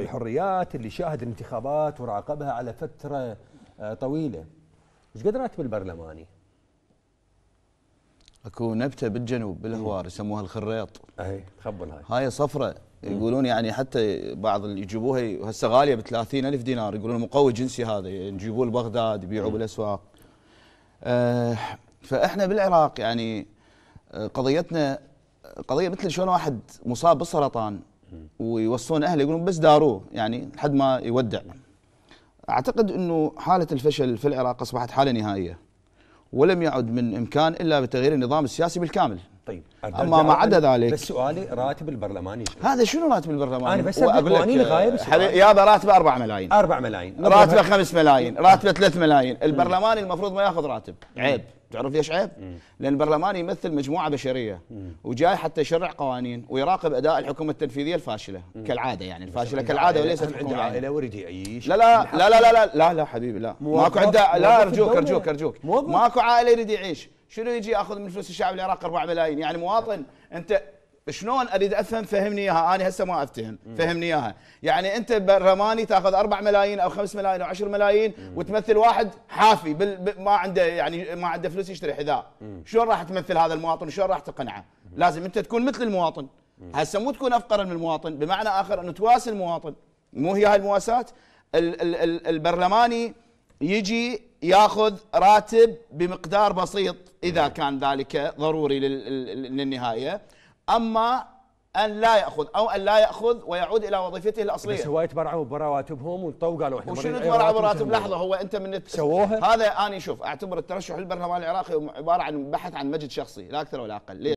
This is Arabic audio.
الحريات اللي شاهد الانتخابات وراقبها على فترة آه، طويلة ايش قد راتب البرلماني؟ اكو نبته بالجنوب بالهوار يسموها الخريط اي تخبل هاي هاي صفرة يقولون يعني حتى بعض اللي يجيبوها هسه غاليه ب 30000 دينار يقولون مقوي جنسي هذا يجيبوه لبغداد يبيعوه بالاسواق أه فاحنا بالعراق يعني آه، قضيتنا قضيه مثل شلون واحد مصاب بالسرطان ويوصون اهله يقولون بس داروه يعني لحد ما يودع اعتقد انه حاله الفشل في العراق اصبحت حاله نهائيه ولم يعد من امكان الا بتغيير النظام السياسي بالكامل طيب اما ما عدا ذلك بس سؤالي راتب البرلماني شو؟ هذا شنو راتب البرلماني؟ انا بس اقول لك الغايه بس يابا راتبه 4 ملايين 4 ملايين راتبه 5 ملايين راتبه 3 ملايين البرلماني المفروض ما ياخذ راتب عيب تعرف ليش عيب؟ لان البرلمان يمثل مجموعه بشريه وجاي حتى يشرع قوانين ويراقب اداء الحكومه التنفيذيه الفاشله كالعاده يعني الفاشله كالعاده وليس عنده عائله يعني. ويريد يعيش لا لا لا لا لا لا, لا حبيبي لا ماكو عنده لا ارجوك ارجوك ارجوك ماكو عائله يريد يعيش شنو يجي ياخذ من فلوس الشعب العراقي 4 ملايين يعني مواطن انت شلون اريد افهم فهمني اياها انا هسه ما افتهم فهمني اياها يعني انت برماني تاخذ 4 ملايين او 5 ملايين او 10 ملايين وتمثل واحد حافي بل ما عنده يعني ما عنده فلوس يشتري حذاء شلون راح تمثل هذا المواطن شلون راح تقنعه لازم انت تكون مثل المواطن هسه مو تكون افقر من المواطن بمعنى اخر انه تواسي المواطن مو هي هاي المواساه البرلماني يجي ياخذ راتب بمقدار بسيط اذا إيه. كان ذلك ضروري للنهايه اما ان لا ياخذ او ان لا ياخذ ويعود الى وظيفته الاصليه بس هواي تبرعوا برواتبهم والطو قالوا احنا وشنو إيه تبرعوا براتب لحظه هو انت من سووها هذا انا شوف اعتبر الترشح للبرلمان العراقي عباره عن بحث عن مجد شخصي لا اكثر ولا اقل ليش